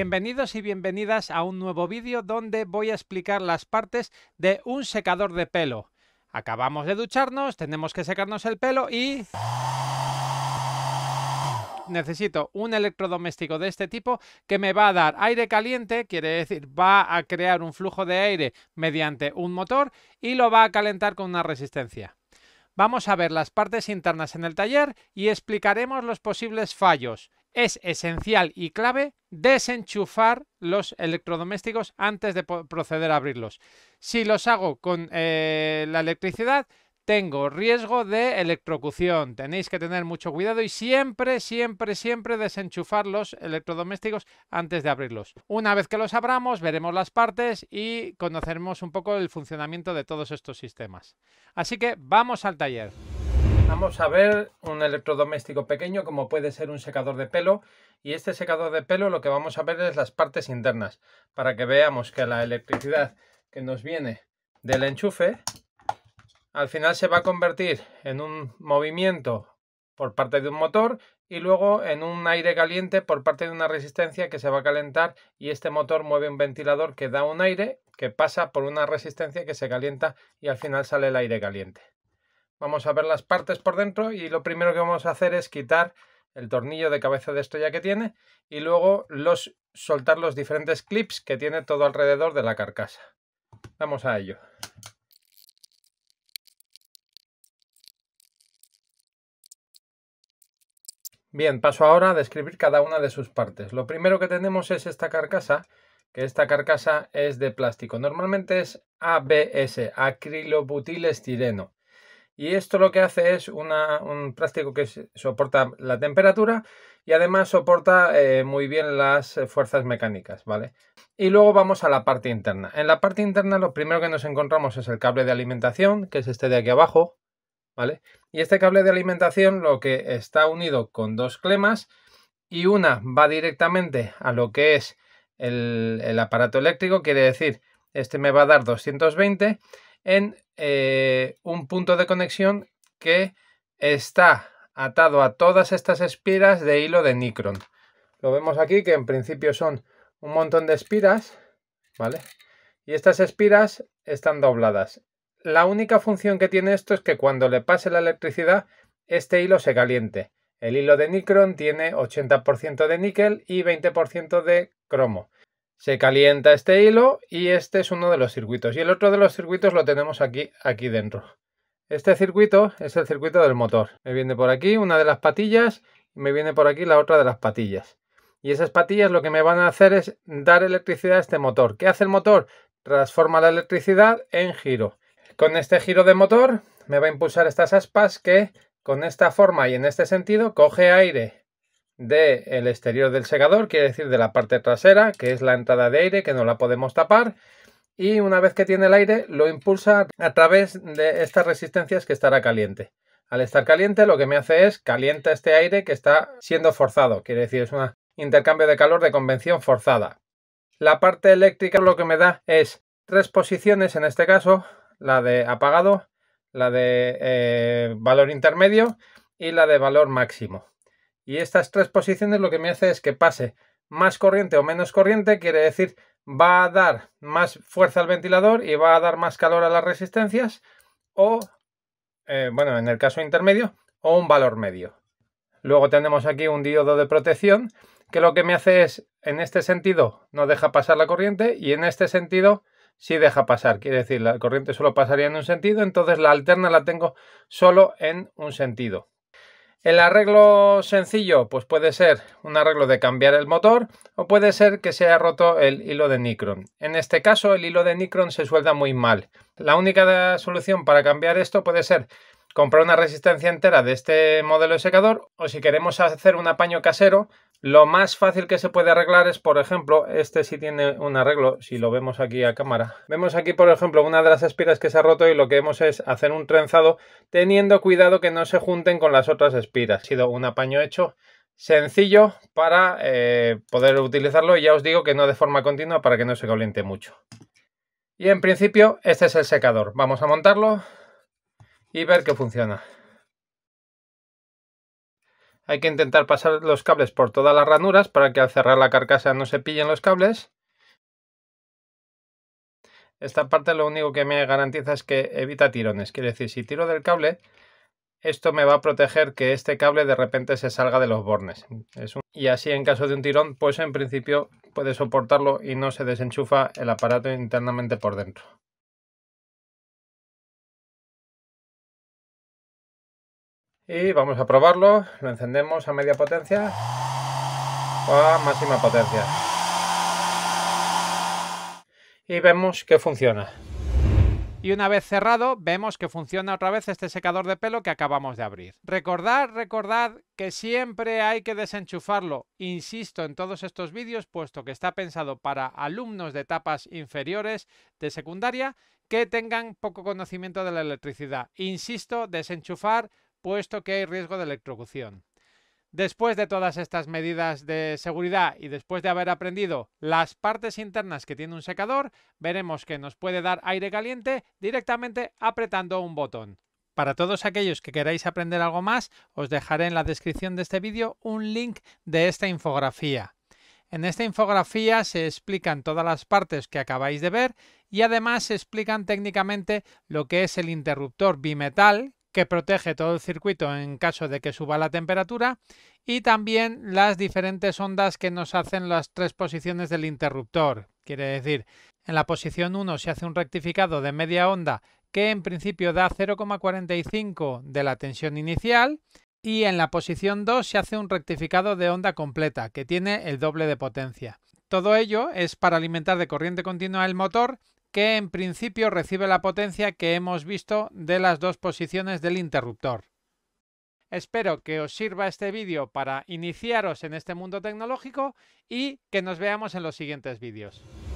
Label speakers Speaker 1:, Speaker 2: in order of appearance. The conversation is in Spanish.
Speaker 1: Bienvenidos y bienvenidas a un nuevo vídeo donde voy a explicar las partes de un secador de pelo. Acabamos de ducharnos, tenemos que secarnos el pelo y... Necesito un electrodoméstico de este tipo que me va a dar aire caliente, quiere decir, va a crear un flujo de aire mediante un motor y lo va a calentar con una resistencia. Vamos a ver las partes internas en el taller y explicaremos los posibles fallos, es esencial y clave desenchufar los electrodomésticos antes de proceder a abrirlos. Si los hago con eh, la electricidad, tengo riesgo de electrocución. Tenéis que tener mucho cuidado y siempre, siempre, siempre desenchufar los electrodomésticos antes de abrirlos. Una vez que los abramos, veremos las partes y conoceremos un poco el funcionamiento de todos estos sistemas. Así que vamos al taller. Vamos a ver un electrodoméstico pequeño como puede ser un secador de pelo y este secador de pelo lo que vamos a ver es las partes internas para que veamos que la electricidad que nos viene del enchufe al final se va a convertir en un movimiento por parte de un motor y luego en un aire caliente por parte de una resistencia que se va a calentar y este motor mueve un ventilador que da un aire que pasa por una resistencia que se calienta y al final sale el aire caliente. Vamos a ver las partes por dentro y lo primero que vamos a hacer es quitar el tornillo de cabeza de estrella que tiene y luego los, soltar los diferentes clips que tiene todo alrededor de la carcasa. Vamos a ello. Bien, paso ahora a describir cada una de sus partes. Lo primero que tenemos es esta carcasa, que esta carcasa es de plástico. Normalmente es ABS, acrilobutilestireno. estireno. Y esto lo que hace es un plástico que soporta la temperatura y además soporta eh, muy bien las fuerzas mecánicas, ¿vale? Y luego vamos a la parte interna. En la parte interna lo primero que nos encontramos es el cable de alimentación, que es este de aquí abajo, ¿vale? Y este cable de alimentación lo que está unido con dos clemas y una va directamente a lo que es el, el aparato eléctrico, quiere decir, este me va a dar 220 en eh, un punto de conexión que está atado a todas estas espiras de hilo de nicron. Lo vemos aquí que en principio son un montón de espiras, ¿vale? Y estas espiras están dobladas. La única función que tiene esto es que cuando le pase la electricidad, este hilo se caliente. El hilo de nicron tiene 80% de níquel y 20% de cromo se calienta este hilo y este es uno de los circuitos. Y el otro de los circuitos lo tenemos aquí, aquí dentro. Este circuito es el circuito del motor. Me viene por aquí una de las patillas y me viene por aquí la otra de las patillas. Y esas patillas lo que me van a hacer es dar electricidad a este motor. ¿Qué hace el motor? Transforma la electricidad en giro. Con este giro de motor me va a impulsar estas aspas que con esta forma y en este sentido coge aire del exterior del segador, quiere decir de la parte trasera, que es la entrada de aire que no la podemos tapar. Y una vez que tiene el aire, lo impulsa a través de estas resistencias que estará caliente. Al estar caliente, lo que me hace es calienta este aire que está siendo forzado. Quiere decir, es un intercambio de calor de convención forzada. La parte eléctrica lo que me da es tres posiciones, en este caso, la de apagado, la de eh, valor intermedio y la de valor máximo. Y estas tres posiciones lo que me hace es que pase más corriente o menos corriente, quiere decir va a dar más fuerza al ventilador y va a dar más calor a las resistencias o, eh, bueno, en el caso intermedio, o un valor medio. Luego tenemos aquí un diodo de protección que lo que me hace es, en este sentido, no deja pasar la corriente y en este sentido sí deja pasar. Quiere decir, la corriente solo pasaría en un sentido, entonces la alterna la tengo solo en un sentido. El arreglo sencillo, pues puede ser un arreglo de cambiar el motor o puede ser que se haya roto el hilo de Nicron. En este caso, el hilo de Nicron se suelda muy mal. La única solución para cambiar esto puede ser comprar una resistencia entera de este modelo de secador o si queremos hacer un apaño casero, lo más fácil que se puede arreglar es, por ejemplo, este sí tiene un arreglo, si lo vemos aquí a cámara. Vemos aquí, por ejemplo, una de las espiras que se ha roto y lo que hemos es hacer un trenzado teniendo cuidado que no se junten con las otras espiras. Ha sido un apaño hecho sencillo para eh, poder utilizarlo y ya os digo que no de forma continua para que no se caliente mucho. Y en principio este es el secador. Vamos a montarlo y ver que funciona. Hay que intentar pasar los cables por todas las ranuras para que al cerrar la carcasa no se pillen los cables. Esta parte lo único que me garantiza es que evita tirones. Quiere decir, si tiro del cable, esto me va a proteger que este cable de repente se salga de los bornes. Y así en caso de un tirón, pues en principio puede soportarlo y no se desenchufa el aparato internamente por dentro. Y vamos a probarlo, lo encendemos a media potencia o a máxima potencia. Y vemos que funciona. Y una vez cerrado, vemos que funciona otra vez este secador de pelo que acabamos de abrir. Recordad, recordad que siempre hay que desenchufarlo. Insisto en todos estos vídeos, puesto que está pensado para alumnos de etapas inferiores de secundaria que tengan poco conocimiento de la electricidad. Insisto, desenchufar puesto que hay riesgo de electrocución. Después de todas estas medidas de seguridad y después de haber aprendido las partes internas que tiene un secador, veremos que nos puede dar aire caliente directamente apretando un botón. Para todos aquellos que queráis aprender algo más, os dejaré en la descripción de este vídeo un link de esta infografía. En esta infografía se explican todas las partes que acabáis de ver y además se explican técnicamente lo que es el interruptor bimetal, que protege todo el circuito en caso de que suba la temperatura y también las diferentes ondas que nos hacen las tres posiciones del interruptor. Quiere decir, en la posición 1 se hace un rectificado de media onda que en principio da 0,45 de la tensión inicial y en la posición 2 se hace un rectificado de onda completa que tiene el doble de potencia. Todo ello es para alimentar de corriente continua el motor que en principio recibe la potencia que hemos visto de las dos posiciones del interruptor. Espero que os sirva este vídeo para iniciaros en este mundo tecnológico y que nos veamos en los siguientes vídeos.